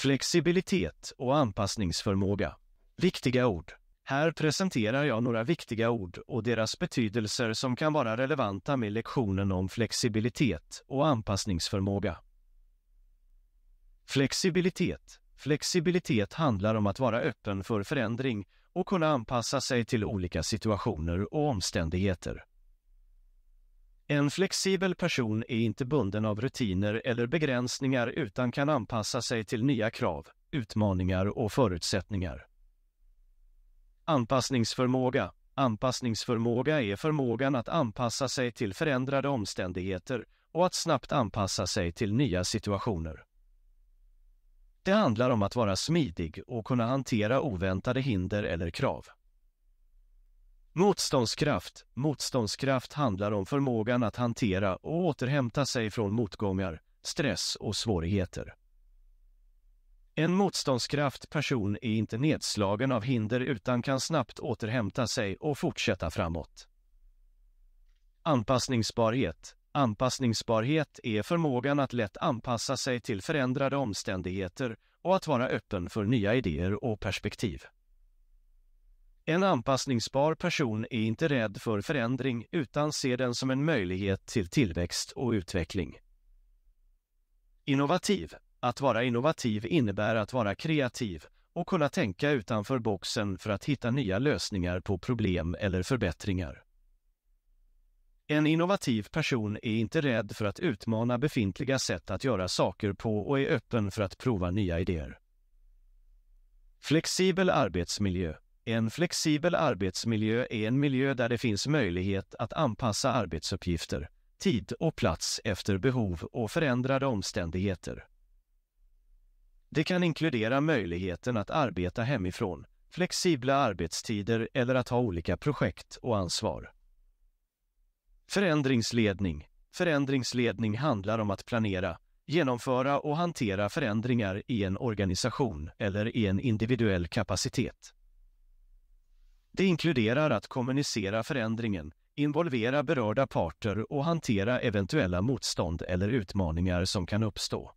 Flexibilitet och anpassningsförmåga. Viktiga ord. Här presenterar jag några viktiga ord och deras betydelser som kan vara relevanta med lektionen om flexibilitet och anpassningsförmåga. Flexibilitet. Flexibilitet handlar om att vara öppen för förändring och kunna anpassa sig till olika situationer och omständigheter. En flexibel person är inte bunden av rutiner eller begränsningar utan kan anpassa sig till nya krav, utmaningar och förutsättningar. Anpassningsförmåga Anpassningsförmåga är förmågan att anpassa sig till förändrade omständigheter och att snabbt anpassa sig till nya situationer. Det handlar om att vara smidig och kunna hantera oväntade hinder eller krav. Motståndskraft Motståndskraft handlar om förmågan att hantera och återhämta sig från motgångar, stress och svårigheter. En motståndskraft person är inte nedslagen av hinder utan kan snabbt återhämta sig och fortsätta framåt. Anpassningsbarhet Anpassningsbarhet är förmågan att lätt anpassa sig till förändrade omständigheter och att vara öppen för nya idéer och perspektiv. En anpassningsbar person är inte rädd för förändring utan ser den som en möjlighet till tillväxt och utveckling. Innovativ. Att vara innovativ innebär att vara kreativ och kunna tänka utanför boxen för att hitta nya lösningar på problem eller förbättringar. En innovativ person är inte rädd för att utmana befintliga sätt att göra saker på och är öppen för att prova nya idéer. Flexibel arbetsmiljö en flexibel arbetsmiljö är en miljö där det finns möjlighet att anpassa arbetsuppgifter, tid och plats efter behov och förändrade omständigheter. Det kan inkludera möjligheten att arbeta hemifrån, flexibla arbetstider eller att ha olika projekt och ansvar. Förändringsledning Förändringsledning handlar om att planera, genomföra och hantera förändringar i en organisation eller i en individuell kapacitet. Det inkluderar att kommunicera förändringen, involvera berörda parter och hantera eventuella motstånd eller utmaningar som kan uppstå.